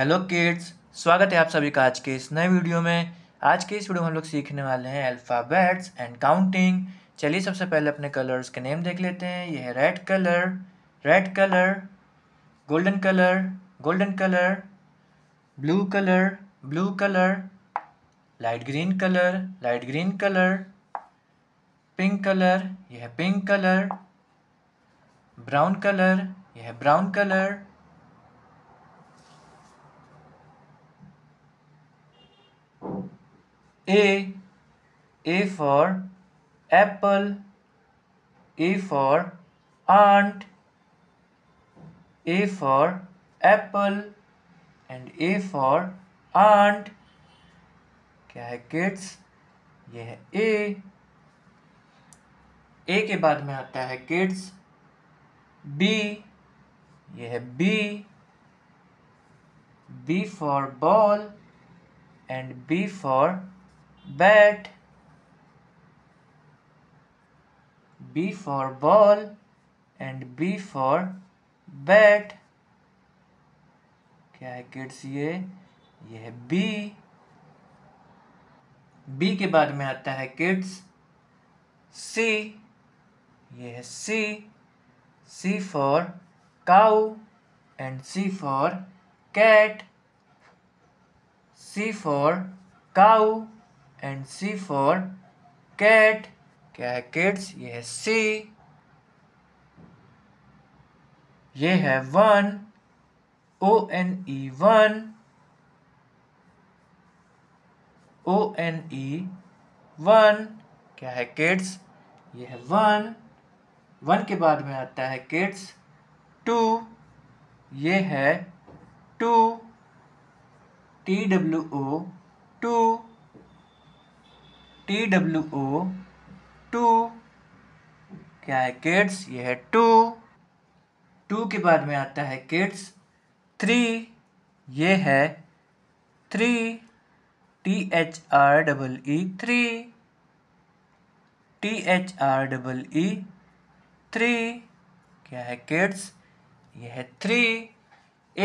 Hello kids स्वागत है आप सभी का आज के इस नए वीडियो में आज के इस वीडियो में हम लोग सीखने वाले हैं अल्फ़ाबेट्स एंड काउंटिंग चलिए सबसे पहले अपने कलर्स के नेम देख लेते हैं यह है red colour red colour golden colour golden colour blue colour blue colour light green colour light green colour pink colour यह पिंक कलर ब्राउन कलर यह brown colour A. A for apple. A for aunt. A for apple. And A for aunt क्या है kids यह है ए ए के बाद में आता है किड्स बी यह है B B for ball and B for bat B for ball and B for bat क्या है किड्स ये ये है B B के बाद में आता है किड्स C ये है C C for cow and C for cat C for cow and C for cat क्या है किड्स ये है सी e e ये है one O N E one O N E one क्या है किड्स ये है वन वन के बाद में आता है किड्स टू ये है two T W O two T W O two क्या है किड्स ये है टू टू के बाद में आता है किड्स थ्री ये है three T H R double E three T H R double E three क्या है किड्स ये है three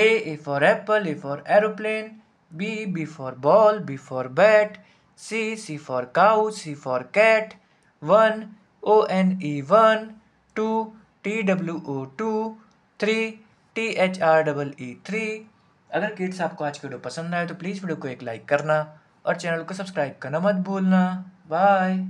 A A for apple A for aeroplane B B for ball B for bat C, C for cow, C for cat, 1, O-N-E-1, 2, T-W-O-2, 3, T-H-R-E-E-3. अगर kids आपको आज की video पसंद आए तो प्लीज़ वीडियो को एक लाइक करना और चैनल को सब्सक्राइब करना मत भूलना बाय